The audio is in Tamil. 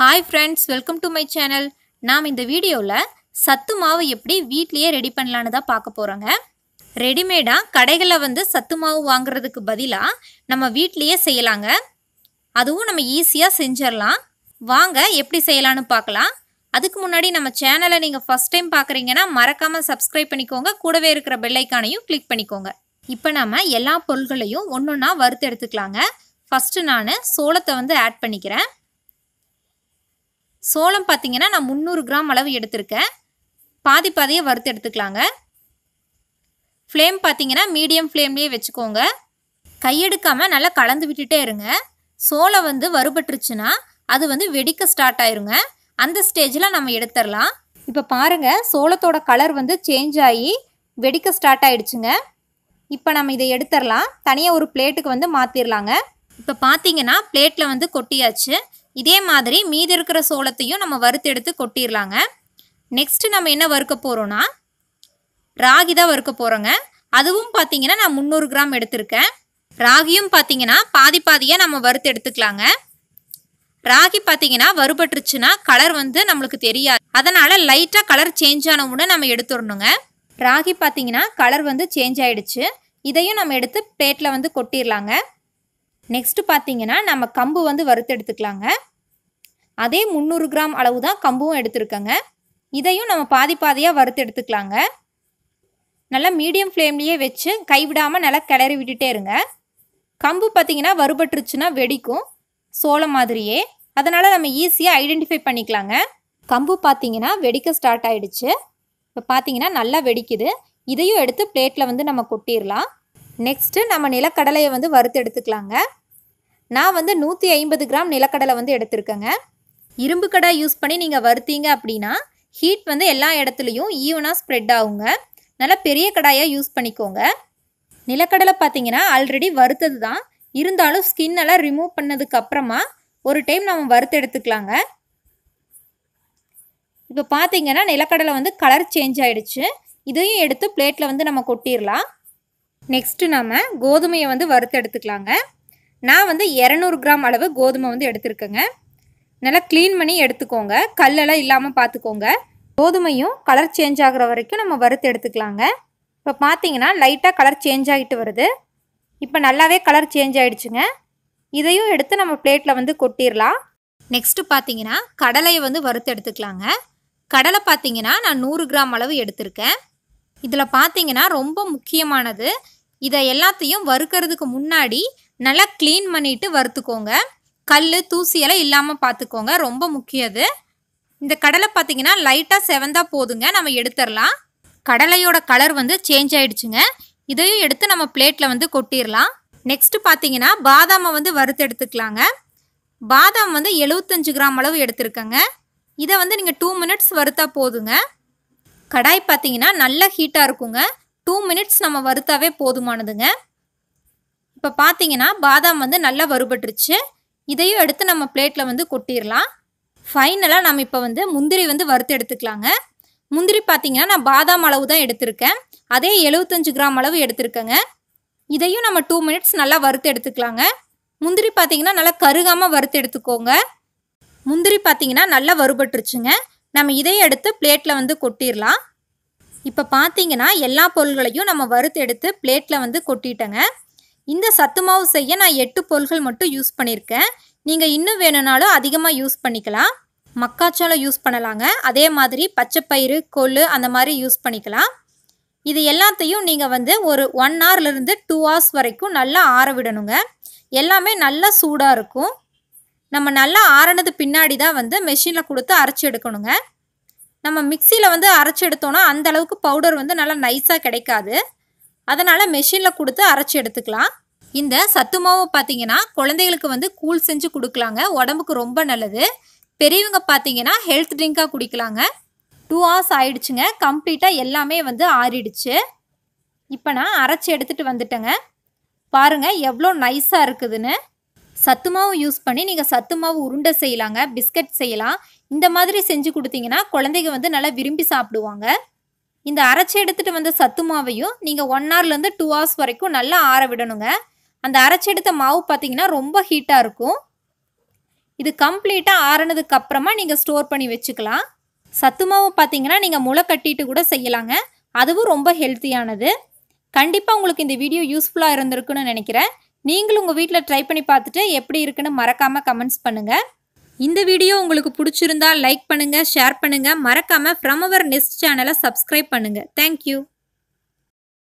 hi friends welcome to my channel நாம் இந்த வீடியோவில் சத்து மாவு எப்படி வீட்லேயே ரெடி பண்ணலான்னு தான் பார்க்க போகிறோங்க ரெடிமேடாக கடைகளில் வந்து சத்து மாவு வாங்குறதுக்கு பதிலாக நம்ம வீட்லேயே செய்யலாங்க அதுவும் நம்ம ஈஸியாக செஞ்சிடலாம் வாங்க எப்படி செய்யலான்னு பார்க்கலாம் அதுக்கு முன்னாடி நம்ம சேனலை நீங்கள் ஃபஸ்ட் டைம் பார்க்குறீங்கன்னா மறக்காமல் சப்ஸ்கிரைப் பண்ணிக்கோங்க கூடவே இருக்கிற பெல்லைக்கானையும் கிளிக் பண்ணிக்கோங்க இப்போ நம்ம எல்லா பொருள்களையும் ஒன்று ஒன்றா வறுத்து எடுத்துக்கலாங்க ஃபஸ்ட்டு நான் சோளத்தை வந்து ஆட் பண்ணிக்கிறேன் சோளம் பார்த்தீங்கன்னா நான் முந்நூறு கிராம் அளவு எடுத்திருக்கேன் பாதி பாதியை வறுத்து எடுத்துக்கலாங்க ஃப்ளேம் பார்த்தீங்கன்னா மீடியம் ஃப்ளேம்லேயே வச்சுக்கோங்க கையெடுக்காமல் நல்லா கலந்து விட்டுட்டே இருங்க சோளம் வந்து வறுபட்டுருச்சுன்னா அது வந்து வெடிக்க ஸ்டார்ட் ஆயிருங்க அந்த ஸ்டேஜில் நம்ம எடுத்துடலாம் இப்போ பாருங்கள் சோளத்தோட கலர் வந்து சேஞ்ச் ஆகி வெடிக்க ஸ்டார்ட் ஆகிடுச்சுங்க இப்போ நம்ம இதை எடுத்துடலாம் தனியாக ஒரு பிளேட்டுக்கு வந்து மாற்றிடலாங்க இப்போ பார்த்தீங்கன்னா பிளேட்டில் வந்து கொட்டியாச்சு இதே மாதிரி மீதி இருக்கிற சோளத்தையும் நம்ம வறுத்தெடுத்து கொட்டிடலாங்க நெக்ஸ்ட்டு நம்ம என்ன வறுக்க போகிறோன்னா ராகி தான் வறுக்க போகிறோங்க அதுவும் பார்த்தீங்கன்னா நான் முந்நூறு கிராம் எடுத்திருக்கேன் ராகியும் பார்த்தீங்கன்னா பாதி பாதியாக நம்ம வறுத்து எடுத்துக்கலாங்க ராகி பார்த்தீங்கன்னா வறுபட்டுருச்சுன்னா கலர் வந்து நம்மளுக்கு தெரியாது அதனால் லைட்டாக கலர் சேஞ்ச் ஆன உடனே நம்ம எடுத்துடணுங்க ராகி பார்த்தீங்கன்னா கலர் வந்து சேஞ்ச் ஆகிடுச்சு இதையும் நம்ம எடுத்து பிளேட்டில் வந்து கொட்டிடலாங்க நெக்ஸ்ட்டு பார்த்தீங்கன்னா நம்ம கம்பு வந்து வறுத்து எடுத்துக்கலாங்க அதே முந்நூறு கிராம் அளவு தான் கம்பும் எடுத்துருக்கேங்க இதையும் நம்ம பாதி பாதியாக வறுத்து எடுத்துக்கலாங்க நல்லா மீடியம் ஃப்ளேம்லேயே வச்சு கைவிடாமல் நல்லா கிளறி விட்டுட்டே இருங்க கம்பு பார்த்திங்கன்னா வறுபட்டுருச்சுன்னா வெடிக்கும் சோளம் மாதிரியே அதனால் நம்ம ஈஸியாக ஐடென்டிஃபை பண்ணிக்கலாங்க கம்பு பார்த்திங்கன்னா வெடிக்க ஸ்டார்ட் ஆகிடுச்சு இப்போ பார்த்திங்கன்னா நல்லா வெடிக்குது இதையும் எடுத்து பிளேட்டில் வந்து நம்ம கொட்டிடலாம் நெக்ஸ்ட்டு நம்ம நிலக்கடலையை வந்து வறுத்து எடுத்துக்கலாங்க நான் வந்து நூற்றி ஐம்பது கிராம் நிலக்கடலை வந்து எடுத்திருக்கேங்க இரும்பு கடை யூஸ் பண்ணி நீங்கள் வருத்தீங்க அப்படின்னா ஹீட் வந்து எல்லா இடத்துலையும் ஈவனாக ஸ்ப்ரெட் ஆகுங்க நல்லா பெரிய கடாயாக யூஸ் பண்ணிக்கோங்க நிலக்கடலை பார்த்தீங்கன்னா ஆல்ரெடி வறுத்தது தான் இருந்தாலும் ஸ்கின்னெல்லாம் ரிமூவ் பண்ணதுக்கப்புறமா ஒரு டைம் நம்ம வறுத்து எடுத்துக்கலாங்க இப்போ பார்த்தீங்கன்னா நிலக்கடலை வந்து கலர் சேஞ்ச் ஆகிடுச்சு இதையும் எடுத்து பிளேட்டில் வந்து நம்ம கொட்டிடலாம் நெக்ஸ்ட்டு நம்ம கோதுமையை வந்து வறுத்து எடுத்துக்கலாங்க நான் வந்து இரநூறு கிராம் அளவு கோதுமை வந்து எடுத்திருக்கேங்க நல்லா க்ளீன் பண்ணி எடுத்துக்கோங்க கல்லெல்லாம் இல்லாமல் பார்த்துக்கோங்க கோதுமையும் கலர் சேஞ்ச் ஆகிற வரைக்கும் நம்ம வறுத்து எடுத்துக்கலாங்க இப்போ பார்த்தீங்கன்னா லைட்டாக கலர் சேஞ்ச் ஆகிட்டு வருது இப்போ நல்லாவே கலர் சேஞ்ச் ஆகிடுச்சுங்க இதையும் எடுத்து நம்ம பிளேட்டில் வந்து கொட்டிடலாம் நெக்ஸ்ட்டு பார்த்தீங்கன்னா கடலையை வந்து வறுத்து எடுத்துக்கலாங்க கடலை பார்த்தீங்கன்னா நான் நூறு கிராம் அளவு எடுத்திருக்கேன் இதில் பார்த்தீங்கன்னா ரொம்ப முக்கியமானது இதை எல்லாத்தையும் வறுக்கிறதுக்கு முன்னாடி நல்லா க்ளீன் பண்ணிட்டு வறுத்துக்கோங்க கல் தூசியெல்லாம் இல்லாமல் பார்த்துக்கோங்க ரொம்ப முக்கியது இந்த கடலை பார்த்தீங்கன்னா லைட்டாக செவந்தா போதுங்க நம்ம எடுத்துடலாம் கடலையோட கலர் வந்து சேஞ்ச் ஆயிடுச்சுங்க இதையும் எடுத்து நம்ம பிளேட்டில் வந்து கொட்டிடலாம் நெக்ஸ்ட்டு பார்த்தீங்கன்னா பாதாமை வந்து வறுத்து எடுத்துக்கலாங்க பாதாம் வந்து எழுபத்தஞ்சு கிராம் அளவு எடுத்துருக்கேங்க இதை வந்து நீங்கள் டூ மினிட்ஸ் வறுத்தா போதுங்க கடாய் பார்த்தீங்கன்னா நல்ல ஹீட்டாக இருக்குங்க டூ மினிட்ஸ் நம்ம வறுத்தாவே போதுமானதுங்க இப்போ பார்த்தீங்கன்னா பாதாம் வந்து நல்லா வறுபட்டுருச்சு இதையும் எடுத்து நம்ம பிளேட்டில் வந்து கொட்டிடலாம் ஃபைனலாக நம்ம இப்போ வந்து முந்திரி வந்து வறுத்து எடுத்துக்கலாங்க முந்திரி பார்த்தீங்கன்னா நான் பாதாம் அளவு தான் எடுத்திருக்கேன் அதே எழுபத்தஞ்சு கிராம் அளவு எடுத்திருக்கேங்க இதையும் நம்ம டூ மினிட்ஸ் நல்லா வறுத்து எடுத்துக்கலாங்க முந்திரி பார்த்தீங்கன்னா நல்லா கருகாமல் வறுத்து எடுத்துக்கோங்க முந்திரி பார்த்தீங்கன்னா நல்லா வறுபட்டுருச்சுங்க நம்ம இதை எடுத்து பிளேட்டில் வந்து கொட்டிடலாம் இப்போ பார்த்தீங்கன்னா எல்லா பொருள்களையும் நம்ம வறுத்து எடுத்து பிளேட்டில் வந்து கொட்டிட்டேங்க இந்த சத்து மாவு செய்ய நான் எட்டு பொருள்கள் மட்டும் யூஸ் பண்ணியிருக்கேன் நீங்கள் இன்னும் வேணும்னாலும் அதிகமாக யூஸ் பண்ணிக்கலாம் மக்காச்சோளம் யூஸ் பண்ணலாங்க அதே மாதிரி பச்சைப்பயிறு கொள்ளு அந்த மாதிரி யூஸ் பண்ணிக்கலாம் இது எல்லாத்தையும் நீங்கள் வந்து ஒரு ஒன் ஹவர்லேருந்து டூ ஹவர்ஸ் வரைக்கும் நல்லா ஆற விடணுங்க எல்லாமே நல்லா சூடாக இருக்கும் நம்ம நல்லா ஆறினது பின்னாடி தான் வந்து மெஷினில் கொடுத்து அரைச்சி எடுக்கணுங்க நம்ம மிக்சியில் வந்து அரைச்சி எடுத்தோன்னா அந்த அளவுக்கு பவுடர் வந்து நல்லா நைஸாக கிடைக்காது அதனால் மெஷினில் கொடுத்து அரைச்சி எடுத்துக்கலாம் இந்த சத்து மாவு பார்த்தீங்கன்னா குழந்தைகளுக்கு வந்து கூழ் செஞ்சு கொடுக்கலாங்க உடம்புக்கு ரொம்ப நல்லது பெரியவங்க பார்த்தீங்கன்னா ஹெல்த் ட்ரிங்காக குடிக்கலாங்க டூ ஹவர்ஸ் ஆயிடுச்சுங்க கம்ப்ளீட்டாக எல்லாமே வந்து ஆறிடுச்சு இப்போ நான் அரைச்சி எடுத்துகிட்டு வந்துட்டேங்க பாருங்கள் எவ்வளோ நைஸாக இருக்குதுன்னு சத்து மாவு யூஸ் பண்ணி நீங்கள் சத்து மாவு உருண்டை செய்யலாங்க பிஸ்கட் செய்யலாம் இந்த மாதிரி செஞ்சு கொடுத்தீங்கன்னா குழந்தைங்க வந்து நல்லா விரும்பி சாப்பிடுவாங்க இந்த அரைச்சி எடுத்துகிட்டு வந்த சத்து மாவையும் நீங்கள் ஒன் ஹவர்லேருந்து டூ ஹவர்ஸ் வரைக்கும் நல்லா ஆற விடணுங்க அந்த அரைச்செடுத்த மாவு பார்த்தீங்கன்னா ரொம்ப ஹீட்டாக இருக்கும் இது கம்ப்ளீட்டாக ஆறுனதுக்கு அப்புறமா நீங்கள் ஸ்டோர் பண்ணி வச்சுக்கலாம் சத்து மாவு பார்த்தீங்கன்னா நீங்கள் முளை கட்டிட்டு கூட செய்யலாங்க அதுவும் ரொம்ப ஹெல்த்தியானது கண்டிப்பாக உங்களுக்கு இந்த வீடியோ யூஸ்ஃபுல்லாக இருந்திருக்குன்னு நினைக்கிறேன் நீங்களும் உங்கள் வீட்டில் ட்ரை பண்ணி பார்த்துட்டு எப்படி இருக்குன்னு மறக்காமல் கமெண்ட்ஸ் பண்ணுங்கள் இந்த வீடியோ உங்களுக்கு பிடிச்சிருந்தா லைக் பண்ணுங்கள் ஷேர் பண்ணுங்கள் மறக்காமல் ஃப்ரம் அவர் நெஸ்ட் சேனலை சப்ஸ்கிரைப் பண்ணுங்கள் தேங்க்யூ